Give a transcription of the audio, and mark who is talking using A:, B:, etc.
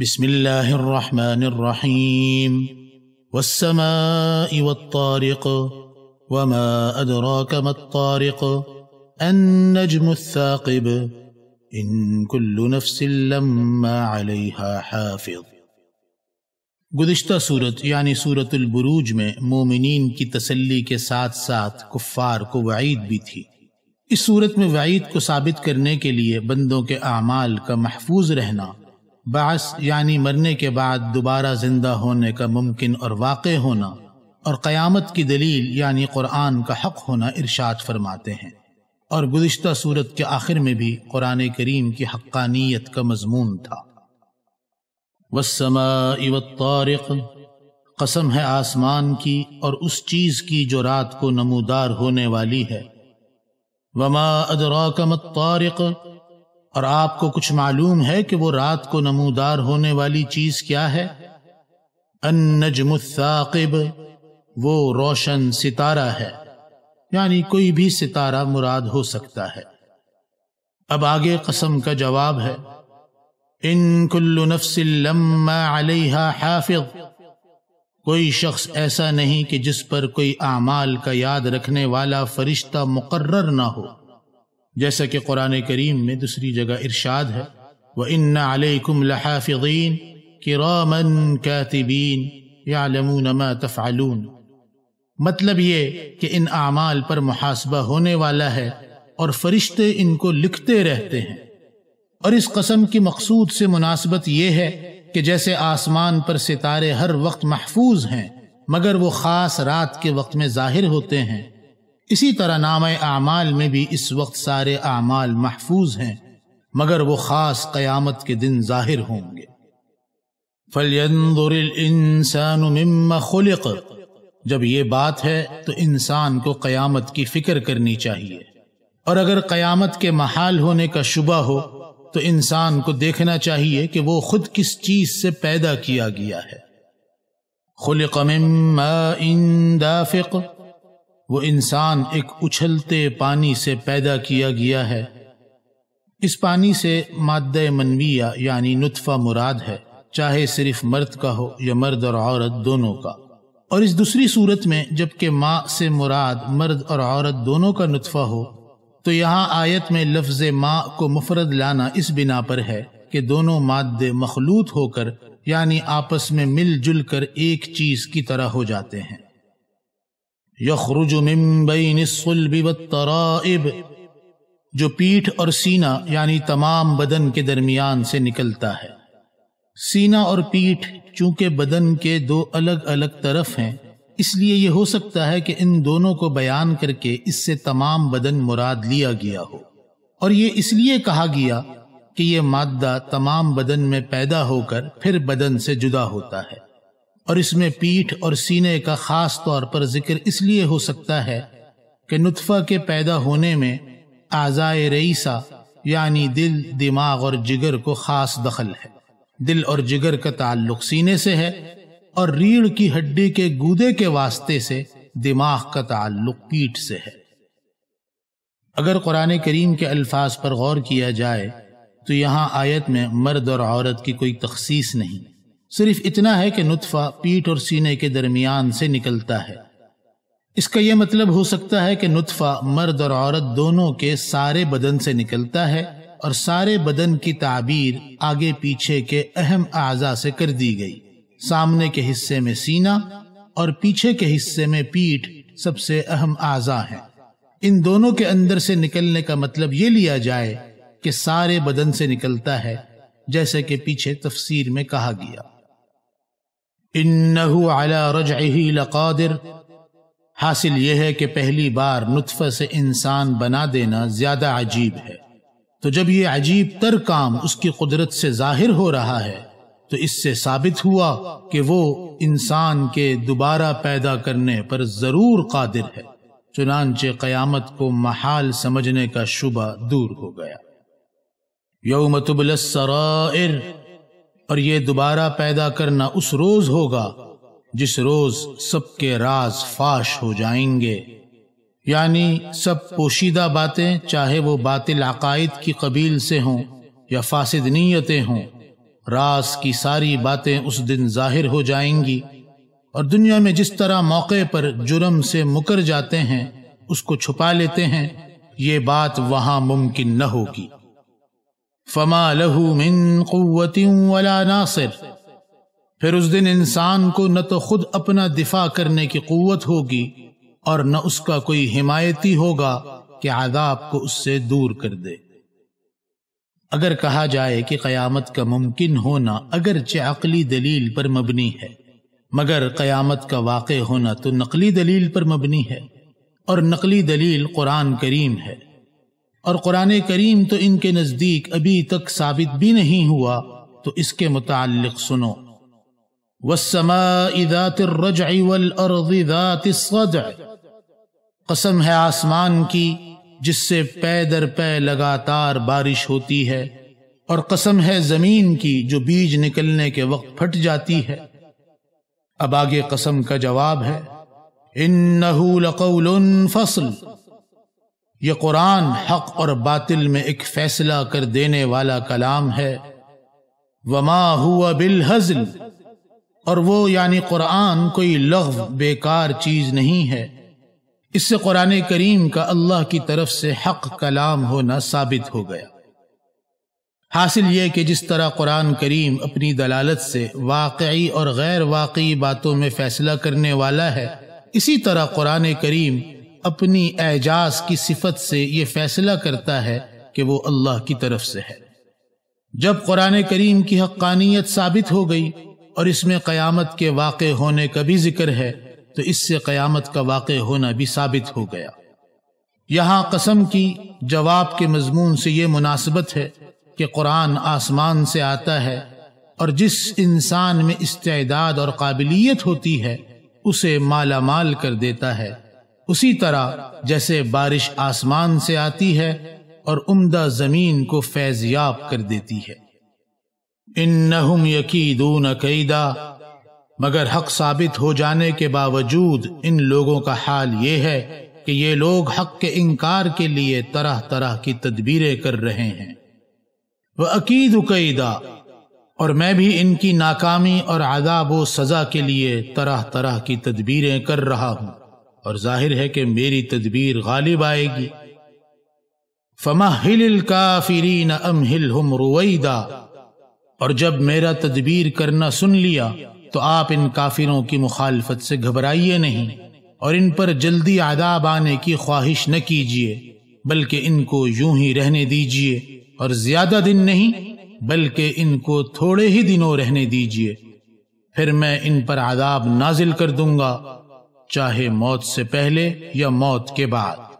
A: بسم الله الرحمن الرحيم والسماء والطارق وما أدراك ما الطارق النجم الثاقب إن كل نفس لما عليها حافظ گزشتہ صورت یعنی يعني صورت البروج میں مومنین کی تسلی کے ساتھ ساتھ کفار کو وعید بھی تھی اس صورت میں وعید کو ثابت کرنے کے لیے بندوں کے اعمال کا محفوظ رہنا بعث یعنی مرنے کے بعد دوبارہ زندہ ہونے کا ممکن اور واقع ہونا اور قیامت کی دلیل یعنی قرآن کا حق ہونا ارشاد فرماتے ہیں اور گزشتہ صورت کے آخر میں بھی قرآن کریم کی حقانیت کا مضمون تھا وسما والطارق قسم ہے آسمان کی اور اس چیز کی جو رات کو نمودار ہونے والی ہے وما دکمت الطارق اور آپ کو کچھ معلوم ہے کہ وہ رات کو نمودار ہونے والی چیز کیا ہے النجم الثاقب وہ روشن ستارہ ہے یعنی کوئی بھی ستارہ مراد ہو سکتا ہے اب آگے قسم کا جواب ہے ان کل نفس لما حافظ کوئی شخص ایسا نہیں کہ جس پر کوئی اعمال کا یاد رکھنے والا فرشتہ مقرر نہ ہو جیسا کہ قرآن کریم میں دوسری جگہ ارشاد ہے وہ تَفْعَلُونَ مطلب یہ کہ ان اعمال پر محاسبہ ہونے والا ہے اور فرشتے ان کو لکھتے رہتے ہیں اور اس قسم کی مقصود سے مناسبت یہ ہے کہ جیسے آسمان پر ستارے ہر وقت محفوظ ہیں مگر وہ خاص رات کے وقت میں ظاہر ہوتے ہیں اسی طرح نام اعمال میں بھی اس وقت سارے اعمال محفوظ ہیں مگر وہ خاص قیامت کے دن ظاہر ہوں گے الْإِنسَانُ مِمَّ خلق جب یہ بات ہے تو انسان کو قیامت کی فکر کرنی چاہیے اور اگر قیامت کے محال ہونے کا شبہ ہو تو انسان کو دیکھنا چاہیے کہ وہ خود کس چیز سے پیدا کیا گیا ہے خلق ام دافق وہ انسان ایک اچھلتے پانی سے پیدا کیا گیا ہے اس پانی سے مادہ منویہ یعنی نطفہ مراد ہے چاہے صرف مرد کا ہو یا مرد اور عورت دونوں کا اور اس دوسری صورت میں جبکہ ماں سے مراد مرد اور عورت دونوں کا نطفہ ہو تو یہاں آیت میں لفظ ماں کو مفرد لانا اس بنا پر ہے کہ دونوں مادے مخلوط ہو کر یعنی آپس میں مل جل کر ایک چیز کی طرح ہو جاتے ہیں یخرج من بین الصلب والترائب جو پیٹھ اور سینہ یعنی تمام بدن کے درمیان سے نکلتا ہے سینہ اور پیٹھ چونکہ بدن کے دو الگ الگ طرف ہیں اس لیے یہ ہو سکتا ہے کہ ان دونوں کو بیان کر کے اس سے تمام بدن مراد لیا گیا ہو اور یہ اس لیے کہا گیا کہ یہ مادہ تمام بدن میں پیدا ہو کر پھر بدن سے جدا ہوتا ہے اور اس میں پیٹھ اور سینے کا خاص طور پر ذکر اس لیے ہو سکتا ہے کہ نطفہ کے پیدا ہونے میں آزائے رئیسا یعنی دل دماغ اور جگر کو خاص دخل ہے دل اور جگر کا تعلق سینے سے ہے اور ریڑھ کی ہڈی کے گودے کے واسطے سے دماغ کا تعلق پیٹھ سے ہے اگر قرآن کریم کے الفاظ پر غور کیا جائے تو یہاں آیت میں مرد اور عورت کی کوئی تخصیص نہیں صرف اتنا ہے کہ نطفہ پیٹ اور سینے کے درمیان سے نکلتا ہے اس کا یہ مطلب ہو سکتا ہے کہ نطفہ مرد اور عورت دونوں کے سارے بدن سے نکلتا ہے اور سارے بدن کی تعبیر آگے پیچھے کے اہم اعضاء سے کر دی گئی سامنے کے حصے میں سینہ اور پیچھے کے حصے میں پیٹھ سب سے اہم اعضاء ہیں ان دونوں کے اندر سے نکلنے کا مطلب یہ لیا جائے کہ سارے بدن سے نکلتا ہے جیسے کہ پیچھے تفسیر میں کہا گیا انہو علی لقادر حاصل یہ ہے کہ پہلی بار نطفہ سے انسان بنا دینا زیادہ عجیب ہے تو جب یہ عجیب تر کام اس کی قدرت سے ظاہر ہو رہا ہے تو اس سے ثابت ہوا کہ وہ انسان کے دوبارہ پیدا کرنے پر ضرور قادر ہے چنانچہ قیامت کو محال سمجھنے کا شبہ دور ہو گیا یوم تبل السرائر اور یہ دوبارہ پیدا کرنا اس روز ہوگا جس روز سب کے راز فاش ہو جائیں گے یعنی سب پوشیدہ باتیں چاہے وہ باطل عقائد کی قبیل سے ہوں یا فاسد نیتیں ہوں راز کی ساری باتیں اس دن ظاہر ہو جائیں گی اور دنیا میں جس طرح موقع پر جرم سے مکر جاتے ہیں اس کو چھپا لیتے ہیں یہ بات وہاں ممکن نہ ہوگی فما له من قوت ولا ناصر پھر اس دن انسان کو نہ تو خود اپنا دفاع کرنے کی قوت ہوگی اور نہ اس کا کوئی حمایتی ہوگا کہ عذاب کو اس سے دور کر دے اگر کہا جائے کہ قیامت کا ممکن ہونا اگرچہ عقلی دلیل پر مبنی ہے مگر قیامت کا واقع ہونا تو نقلی دلیل پر مبنی ہے اور نقلی دلیل قرآن کریم ہے اور قرآن کریم تو ان کے نزدیک ابھی تک ثابت بھی نہیں ہوا تو اس کے متعلق سنو ذَاتِ الصَّدْعِ قسم ہے آسمان کی جس سے پے در پے لگاتار بارش ہوتی ہے اور قسم ہے زمین کی جو بیج نکلنے کے وقت پھٹ جاتی ہے اب آگے قسم کا جواب ہے لَقَوْلٌ فَصْلٌ یہ قرآن حق اور باطل میں ایک فیصلہ کر دینے والا کلام ہے وما ہوا بالحزل اور وہ یعنی قرآن کوئی لغو بیکار چیز نہیں ہے اس سے قرآن کریم کا اللہ کی طرف سے حق کلام ہونا ثابت ہو گیا حاصل یہ کہ جس طرح قرآن کریم اپنی دلالت سے واقعی اور غیر واقعی باتوں میں فیصلہ کرنے والا ہے اسی طرح قرآن کریم اپنی اعجاز کی صفت سے یہ فیصلہ کرتا ہے کہ وہ اللہ کی طرف سے ہے جب قرآن کریم کی حقانیت ثابت ہو گئی اور اس میں قیامت کے واقع ہونے کا بھی ذکر ہے تو اس سے قیامت کا واقع ہونا بھی ثابت ہو گیا یہاں قسم کی جواب کے مضمون سے یہ مناسبت ہے کہ قرآن آسمان سے آتا ہے اور جس انسان میں استعداد اور قابلیت ہوتی ہے اسے مالا مال کر دیتا ہے اسی طرح جیسے بارش آسمان سے آتی ہے اور عمدہ زمین کو فیض یاب کر دیتی ہے انہم یکیدون قیدہ مگر حق ثابت ہو جانے کے باوجود ان لوگوں کا حال یہ ہے کہ یہ لوگ حق کے انکار کے لیے طرح طرح کی تدبیریں کر رہے ہیں وہ عقید قیدا اور میں بھی ان کی ناکامی اور عذاب و سزا کے لیے طرح طرح کی تدبیریں کر رہا ہوں اور ظاہر ہے کہ میری تدبیر غالب آئے گی فما ہل کافری رویدا اور جب میرا تدبیر کرنا سن لیا تو آپ ان کافروں کی مخالفت سے گھبرائیے نہیں اور ان پر جلدی عذاب آنے کی خواہش نہ کیجیے بلکہ ان کو یوں ہی رہنے دیجیے اور زیادہ دن نہیں بلکہ ان کو تھوڑے ہی دنوں رہنے دیجیے پھر میں ان پر عذاب نازل کر دوں گا چاہے موت سے پہلے یا موت کے بعد